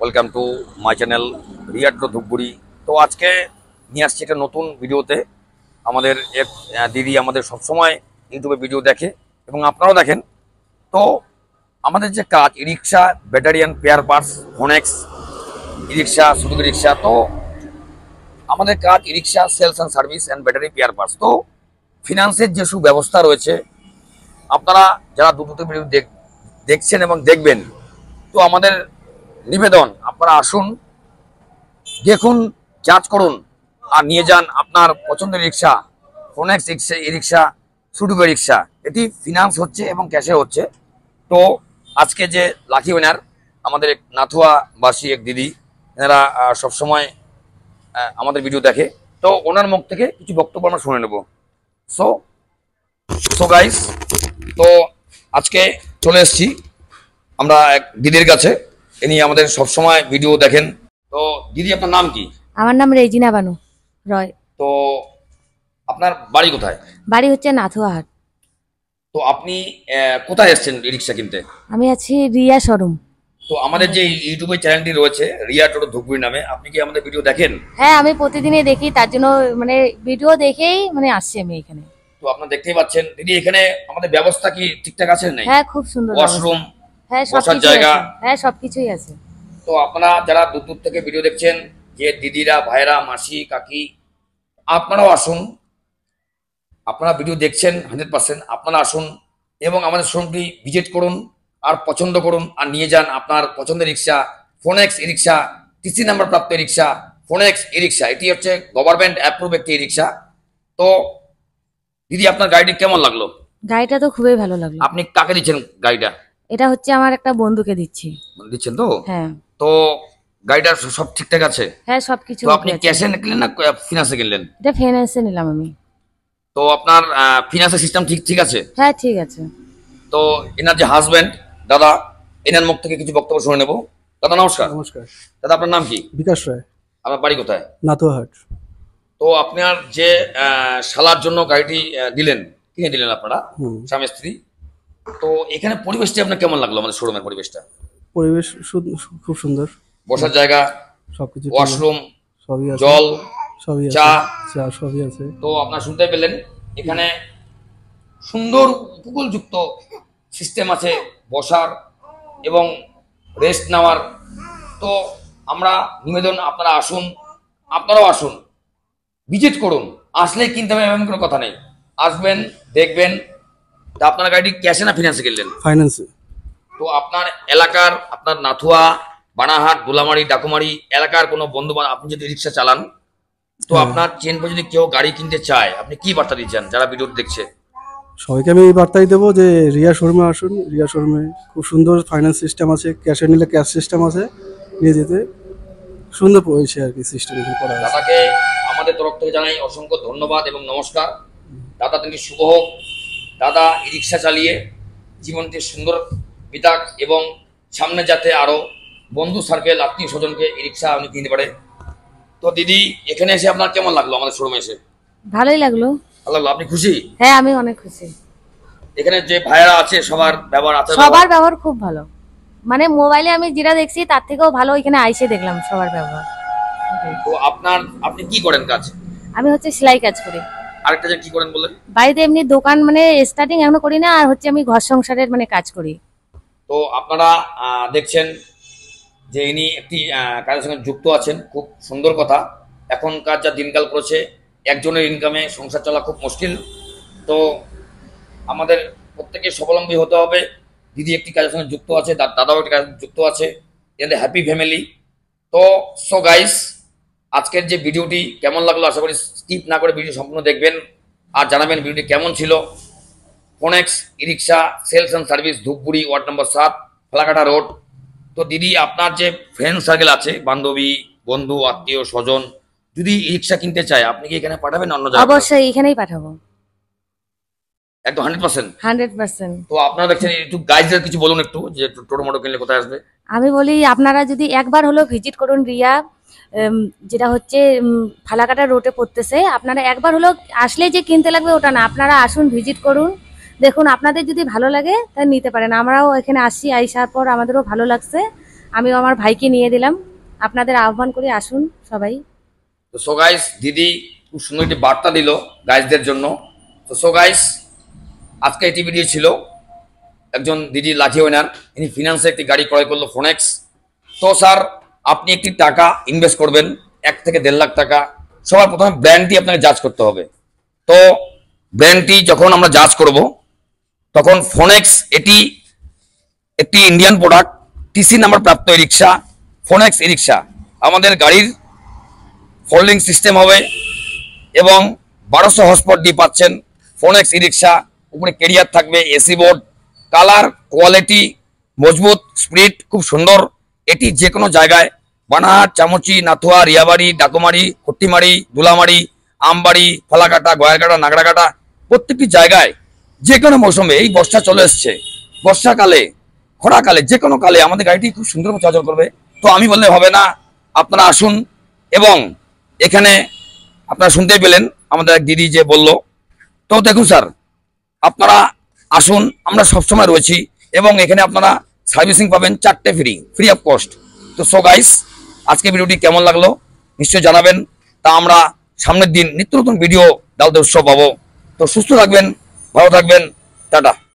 Welcome to my channel রিয়াড্রো ধূপগুড়ি তো আজকে নিয়ে আসছি একটা নতুন ভিডিওতে আমাদের এক দিদি আমাদের সবসময় ইউটিউবে ভিডিও দেখে এবং আপনারাও দেখেন তো আমাদের যে কাজ rickshaw battery and spare parts Phonex rickshaw সুযোগ রিক্সা তো আমাদের কাজ rickshaw sales and service and battery spare parts তো ফিনান্সের যে সুব্যবস্থা রয়েছে আপনারা যারা দুটোতে ভিডিও দেখছেন এবং দেখবেন তো আমাদের নিবেদন আপনারা আসুন দেখুন চার্জ করুন আর নিয়ে যান আপনার পছন্দের রিক্সা ফোনেক্স রিক্সা ই রিক্সা সুডুবে রিক্সা এটি ফিনান্স হচ্ছে এবং ক্যাশে হচ্ছে তো আজকে যে লাকি উইনার আমাদের এক নাথুয়াবাসী এক দিদি এনারা সবসময় আমাদের ভিডিও দেখে তো ওনার মুখ থেকে কিছু বক্তব্য আমরা শুনে নেব সো সো গাইস তো আজকে চলে এসছি আমরা এক দিদির কাছে ইনি আমাদের সবসময় ভিডিও দেখেন তো দিদি আপনার নাম কি আমার নাম রেজিনা বানু রয় তো আপনার বাড়ি কোথায় বাড়ি হচ্ছে নাথুয়াহাট তো আপনি কোথায় এসেছেন রিক্সা কিনতে আমি আছি রিয়া শোরুম তো আমাদের যে ইউটিউবে চ্যানেলটি রয়েছে রিয়া টোটো ধুপুরি নামে আপনি কি আমাদের ভিডিও দেখেন হ্যাঁ আমি প্রতিদিনই দেখি তার জন্য মানে ভিডিও দেখেই মানে আসছি আমি এখানে তো আপনারা দেখতেই পাচ্ছেন দিদি এখানে আমাদের ব্যবস্থা কি ঠিকঠাক আছে নাকি হ্যাঁ খুব সুন্দর ওয়াশরুম হ্যাঁ, হ্যাঁ, তো আপনারা যারা দূর দূর থেকে ভিডিও দেখছেন যে দিদিরা মাসি কাকি আপনারাও আসুন আপনারা ভিডিও দেখছেন হান্ড্রেড আপনারা আসুন এবং আমাদের ভিজিট করুন আর পছন্দ করুন আর নিয়ে যান আপনার পছন্দের rickshaw Phonex e rickshaw TC number প্রাপ্ত রিক্সা ফোনেক্স ই রিক্সা এটি হচ্ছে গভর্নমেন্ট অ্যাপ্রুভ একটি রিক্সা তো দিদি আপনার গাড়িটি কেমন লাগলো গাড়িটা তো খুবই ভালো লাগলো আপনি কাকে দিচ্ছেন গাড়িটা এটা হচ্ছে আমার একটা বন্ধুকে দিচ্ছি দিচ্ছেন তো হ্যাঁ তো গাড়িটার সব ঠিকঠাক আছে হ্যাঁ সবকিছু তো আপনি ক্যাশে নিলেন না ফিনান্সে কিনলেন এটা ফিনান্সে নিলাম আমি তো আপনার ফিনান্সের সিস্টেম ঠিক ঠিক আছে হ্যাঁ ঠিক আছে তো এনার যে হাজবেন্ড দাদা এনার মুখ থেকে কিছু বক্তব্য শুনে নেব দাদা নমস্কার নমস্কার দাদা আপনার নাম কি বিকাশ রায় আপনার বাড়ি কোথায় নাতুহাট তো আপনার যে শালার জন্য গাড়িটি দিলেন কিনে দিলেন আপনারা স্বামী স্ত্রী তো এখানে পরিবেশটা আপনার কেমন লাগলো মানে শোরুমের পরিবেশটা পরিবেশ খুব সুন্দর বসার জায়গা সবকিছু ওয়াশরুম সবই আছে জল সবই আছে চা চা সবই আছে তো আপনারা শুনতে পেলেন এখানে সুন্দর উপকূলযুক্ত সিস্টেম আছে বসার এবং রেস্ট নেওয়ার তো আমরা নিবেদন আপনারা আসুন আপনারাও আসুন ভিজিট করুন আসলে কিনতে হবে এমন কোনো কথা নেই আসবেন দেখবেন তা আপনার গাড়িটি ক্যাশে না ফিনান্সে কিনলেন ফাইন্যান্সে তো আপনার এলাকার আপনার নাথুয়া বানাহাট গোলামারি ডাকুমারি এলাকার কোনো বন্ধু আপনি যদি রিক্সা চালান তো হ্যাঁ। আপনার চেন পর যদি কেউ গাড়ি কিনতে চায় আপনি কি বার্তা দিচ্ছেন যারা ভিডিও দেখছে সবাইকে আমি এই বার্তাই দেবো যে রিয়া শর্মা আসুন রিয়া শর্মে খুব সুন্দর ফাইন্যান্স সিস্টেম আছে ক্যাশে নিলে ক্যাশ সিস্টেম আছে নিয়ে যেতে সুন্দর পড়েছে আর কি সিস্টেম দাদাকে আমাদের তরফ থেকে জানাই অসংখ্য ধন্যবাদ এবং নমস্কার দাদা তিনি শুভ হোক দাদা রিক্সা চালিয়ে জীবনটি সুন্দর বিতাক এবং সামনে যাতে আরও বন্ধু সার্কেল আত্মীয় স্বজনকে রিক্সা আপনি কিনতে পারে তো দিদি এখানে এসে আপনার কেমন লাগলো আমাদের শোরুমে এসে ভালোই লাগলো ভালো লাগলো আপনি খুশি হ্যাঁ আমি অনেক খুশি এখানে যে ভাইয়ারা আছে সবার ব্যবহার আছে সবার ব্যবহার খুব ভালো মানে মোবাইলে আমি যেটা দেখছি তার থেকেও ভালো এখানে আইসে দেখলাম সবার ব্যবহার তো আপনার আপনি কি করেন কাজ আমি হচ্ছে সেলাই কাজ করি আরেকটা যে কি করেন বলেন বাড়িতে এমনি দোকান মানে স্টার্টিং এখনো করি না আর হচ্ছে আমি ঘর সংসারের মানে কাজ করি তো আপনারা দেখছেন যে ইনি একটি কাজের সঙ্গে যুক্ত আছেন খুব সুন্দর কথা এখনকার যা দিনকাল করেছে একজনের ইনকামে সংসার চলা খুব মুশকিল তো আমাদের প্রত্যেকে স্বাবলম্বী হতে হবে দিদি একটি কাজের সঙ্গে যুক্ত আছে দাদাও একটি কাজ যুক্ত আছে এদের হ্যাপি ফ্যামিলি তো সো গাইস আজকের যে ভিডিওটি কেমন লাগলো আশা করি স্কিপ না করে ভিডিও সম্পূর্ণ দেখবেন আর জানাবেন ভিডিওটি কেমন ছিল Phonex e rickshaw sales and service Dhupguri ward number সাত ফালাকাটা রোড তো দিদি আপনার যে ফ্রেন্ড সার্কেল আছে বান্ধবী বন্ধু আত্মীয় স্বজন যদি ই রিক্সা কিনতে চায় আপনি কি এখানে পাঠাবেন অন্য জায়গায় অবশ্যই এখানেই পাঠাবো হান্ড্রেড পার্সেন্ট হান্ড্রেড পার্সেন্ট তো দেখছেন একটু কিছু বলুন একটু যে টোটো মোটো কিনলে কোথায় আসবে আমি বলি আপনারা যদি একবার হলেও ভিজিট করুন রিয়া যেটা হচ্ছে ফালাকাটা রোডে পড়তেছে আপনারা একবার হলো আসলে যে কিনতে লাগবে ওটা না আপনারা আসুন ভিজিট করুন দেখুন আপনাদের যদি ভালো লাগে তা নিতে পারেন আমরাও এখানে আসি আইসার পর আমাদেরও ভালো লাগছে আমিও আমার ভাইকে নিয়ে দিলাম আপনাদের আহ্বান করে আসুন সবাই তো সো গাইস দিদি খুব সুন্দর একটি বার্তা দিল গাইসদের জন্য তো সো গাইস আজকে এটি ভিডিও ছিল একজন দিদি লাঠি ওনার ইনি ফিনান্সে একটি গাড়ি ক্রয় করলো ফোনেক্স তো স্যার আপনি একটি টাকা ইনভেস্ট করবেন এক থেকে দেড় লাখ টাকা সবার প্রথমে ব্র্যান্ডটি আপনাকে জাজ করতে হবে তো ব্র্যান্ডটি যখন আমরা জাজ করব তখন ফোনেক্স এটি একটি ইন্ডিয়ান প্রোডাক্ট টিসি নাম্বার প্রাপ্ত এই রিক্সা ফোনেক্স ই রিক্সা আমাদের গাড়ির ফোল্ডিং সিস্টেম হবে এবং বারোশো হসপট দিয়ে পাচ্ছেন ফোনেক্স ই রিক্সা উপরে কেরিয়ার থাকবে এসি বোর্ড কালার কোয়ালিটি মজবুত স্পিড খুব সুন্দর এটি যে কোনো জায়গায় বানাহাট চামচি নাথুয়া রিয়াবাড়ি ডাকুমারি খট্টিমারি দুলামারি আমবাড়ি ফলাকাটা গয়াকাটা নাগড়াকাটা প্রত্যেকটি জায়গায় যে কোনো মৌসুমে এই বর্ষা চলে এসছে বর্ষাকালে খরাকালে যে কোনো কালে আমাদের গাড়িটি খুব সুন্দরভাবে চলাচল করবে তো আমি বললে হবে না আপনারা আসুন এবং এখানে আপনারা শুনতে পেলেন আমাদের এক দিদি যে বলল তো দেখুন স্যার আপনারা আসুন আমরা সবসময় রয়েছি এবং এখানে আপনারা সার্ভিসিং পাবেন চারটে ফ্রি ফ্রি অফ কস্ট তো সো গাইস আজকে ভিডিওটি কেমন লাগলো নিশ্চয়ই জানাবেন তা আমরা সামনের দিন নিত্য নতুন ভিডিও দাউদ উৎসব পাবো তো সুস্থ থাকবেন ভালো থাকবেন টাটা